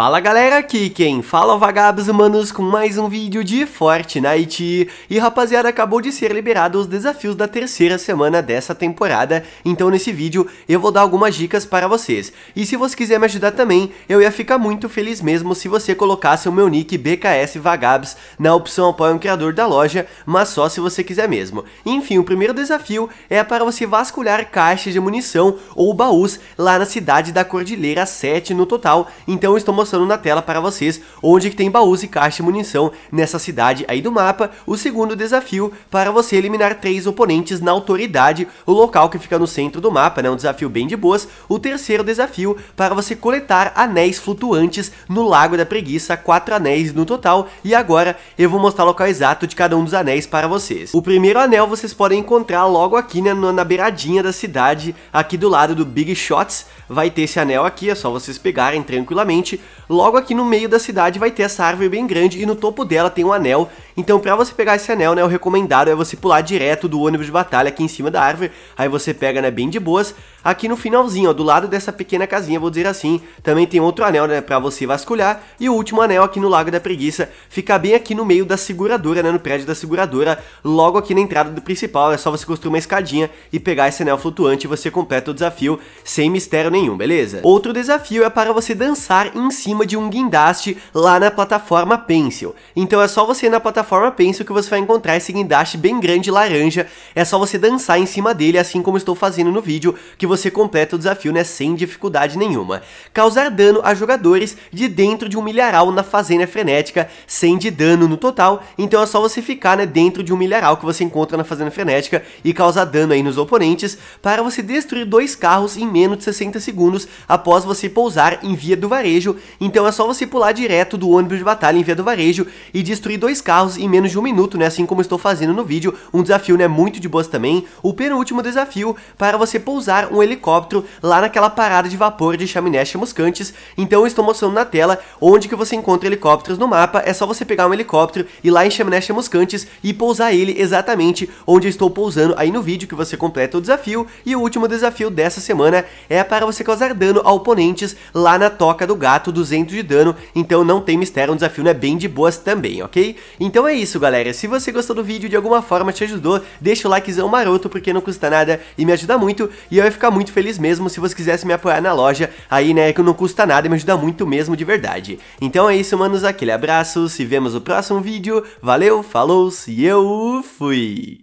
Fala galera, aqui quem fala é vagabos humanos com mais um vídeo de Fortnite. E rapaziada, acabou de ser liberado os desafios da terceira semana dessa temporada, então nesse vídeo eu vou dar algumas dicas para vocês. E se você quiser me ajudar também, eu ia ficar muito feliz mesmo se você colocasse o meu nick BKS Vagabs na opção apoia um criador da loja, mas só se você quiser mesmo. Enfim, o primeiro desafio é para você vasculhar caixas de munição ou baús lá na cidade da Cordilheira 7 no total, então eu estou mostrando mostrando na tela para vocês onde que tem baús e caixa de munição nessa cidade aí do mapa. O segundo desafio para você é eliminar três oponentes na autoridade, o local que fica no centro do mapa, né? Um desafio bem de boas. O terceiro desafio para você coletar anéis flutuantes no Lago da Preguiça, quatro anéis no total. E agora eu vou mostrar o local exato de cada um dos anéis para vocês. O primeiro anel vocês podem encontrar logo aqui né, na beiradinha da cidade, aqui do lado do Big Shots. Vai ter esse anel aqui, é só vocês pegarem tranquilamente. Logo aqui no meio da cidade vai ter essa árvore bem grande e no topo dela tem um anel. Então para você pegar esse anel, né, o recomendado é você pular direto do ônibus de batalha aqui em cima da árvore. Aí você pega, né, bem de boas. Aqui no finalzinho, ó, do lado dessa pequena casinha, vou dizer assim, também tem outro anel, né, pra você vasculhar. E o último anel aqui no Lago da Preguiça fica bem aqui no meio da seguradora, né, no prédio da seguradora. Logo aqui na entrada do principal, é só você construir uma escadinha e pegar esse anel flutuante e você completa o desafio sem mistério nenhum, beleza? Outro desafio é para você dançar em cima de um guindaste lá na plataforma Pencil. Então é só você ir na plataforma Pencil que você vai encontrar esse guindaste bem grande laranja, é só você dançar em cima dele, assim como estou fazendo no vídeo, que você completa o desafio né, sem dificuldade nenhuma. Causar dano a jogadores de dentro de um milharal na Fazenda é Frenética, 100 de dano no total, então é só você ficar né, dentro de um milharal que você encontra na Fazenda Frenética e causar dano aí nos oponentes para você destruir dois carros em menos de 60 segundos após você pousar em via do varejo então é só você pular direto do ônibus de batalha em via do varejo e destruir dois carros em menos de um minuto, né? Assim como estou fazendo no vídeo. Um desafio, né? Muito de boas também. O penúltimo desafio para você pousar um helicóptero lá naquela parada de vapor de chaminés chamuscantes. Então eu estou mostrando na tela onde que você encontra helicópteros no mapa. É só você pegar um helicóptero e lá em chaminés chamuscantes e pousar ele exatamente onde eu estou pousando aí no vídeo que você completa o desafio. E o último desafio dessa semana é para você causar dano a oponentes lá na toca do gato do 200 de dano, então não tem mistério, é um desafio não é bem de boas também, ok? Então é isso, galera. Se você gostou do vídeo de alguma forma te ajudou, deixa o likezão maroto, porque não custa nada e me ajuda muito, e eu ia ficar muito feliz mesmo se você quisesse me apoiar na loja, aí, né, que não custa nada e me ajuda muito mesmo de verdade. Então é isso, manos, aquele abraço, se vemos no próximo vídeo, valeu, falou, se eu fui!